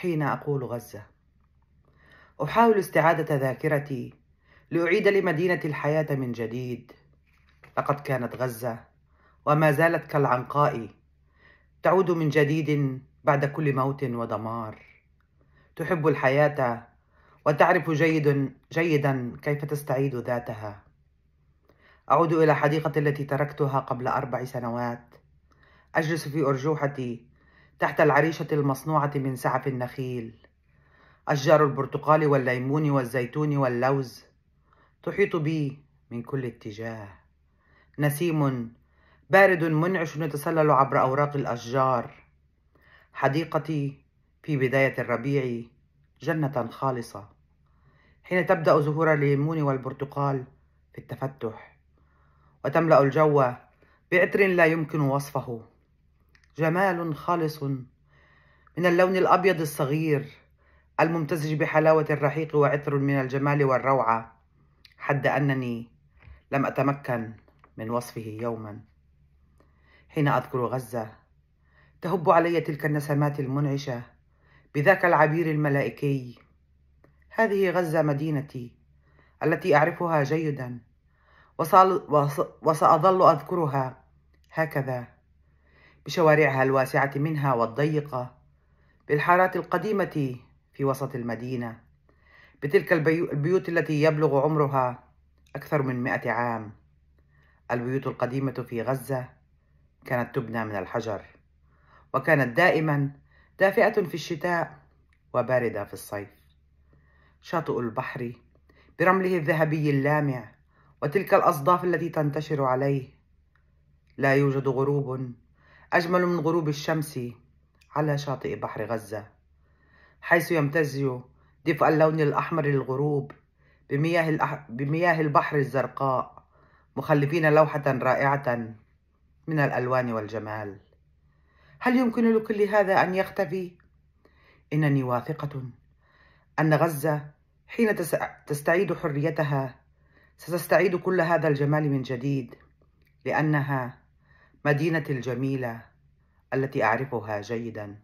حين أقول غزة أحاول استعادة ذاكرتي لأعيد لمدينة الحياة من جديد لقد كانت غزة وما زالت كالعنقاء تعود من جديد بعد كل موت ودمار تحب الحياة وتعرف جيد جيدا كيف تستعيد ذاتها أعود إلى حديقة التي تركتها قبل أربع سنوات أجلس في أرجوحتي تحت العريشة المصنوعة من سعف النخيل أشجار البرتقال والليمون والزيتون واللوز تحيط بي من كل اتجاه نسيم بارد منعش يتسلل عبر أوراق الأشجار حديقتي في بداية الربيع جنة خالصة حين تبدأ زهور الليمون والبرتقال في التفتح وتملأ الجو بعطر لا يمكن وصفه جمال خالص من اللون الأبيض الصغير الممتزج بحلاوة الرحيق وعطر من الجمال والروعة حد أنني لم أتمكن من وصفه يوما حين أذكر غزة تهب علي تلك النسمات المنعشة بذاك العبير الملائكي هذه غزة مدينتي التي أعرفها جيدا وسأظل أذكرها هكذا بشوارعها الواسعة منها والضيقة بالحارات القديمة في وسط المدينة بتلك البيوت التي يبلغ عمرها أكثر من مئة عام البيوت القديمة في غزة كانت تبنى من الحجر وكانت دائما دافئة في الشتاء وباردة في الصيف شاطئ البحر برمله الذهبي اللامع وتلك الأصداف التي تنتشر عليه لا يوجد غروب أجمل من غروب الشمس على شاطئ بحر غزة حيث يمتز دفء اللون الأحمر للغروب بمياه, الأح... بمياه البحر الزرقاء مخلفين لوحة رائعة من الألوان والجمال هل يمكن لكل هذا أن يختفي؟ إنني واثقة أن غزة حين تس... تستعيد حريتها ستستعيد كل هذا الجمال من جديد لأنها مدينتي الجميلة التي أعرفها جيداً